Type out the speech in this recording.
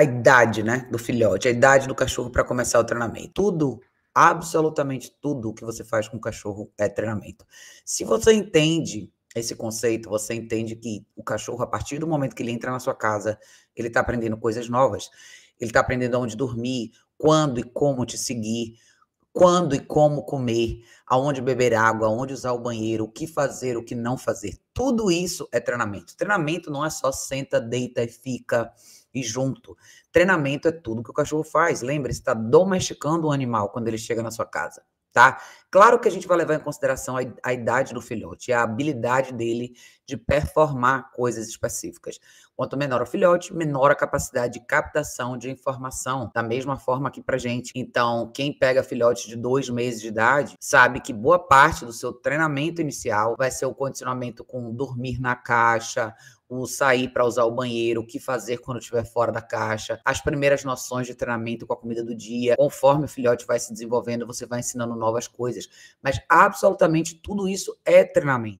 a idade, né, do filhote, a idade do cachorro para começar o treinamento. Tudo, absolutamente tudo que você faz com o cachorro é treinamento. Se você entende esse conceito, você entende que o cachorro, a partir do momento que ele entra na sua casa, ele está aprendendo coisas novas, ele está aprendendo onde dormir, quando e como te seguir, quando e como comer, aonde beber água, aonde usar o banheiro, o que fazer, o que não fazer. Tudo isso é treinamento. Treinamento não é só senta, deita e fica e junto. Treinamento é tudo que o cachorro faz. Lembra, está domesticando o um animal quando ele chega na sua casa tá? Claro que a gente vai levar em consideração a, a idade do filhote, a habilidade dele de performar coisas específicas. Quanto menor o filhote, menor a capacidade de captação de informação, da mesma forma aqui pra gente. Então, quem pega filhote de dois meses de idade, sabe que boa parte do seu treinamento inicial vai ser o condicionamento com dormir na caixa, o sair para usar o banheiro, o que fazer quando estiver fora da caixa, as primeiras noções de treinamento com a comida do dia. Conforme o filhote vai se desenvolvendo, você vai ensinando novas coisas. Mas absolutamente tudo isso é treinamento.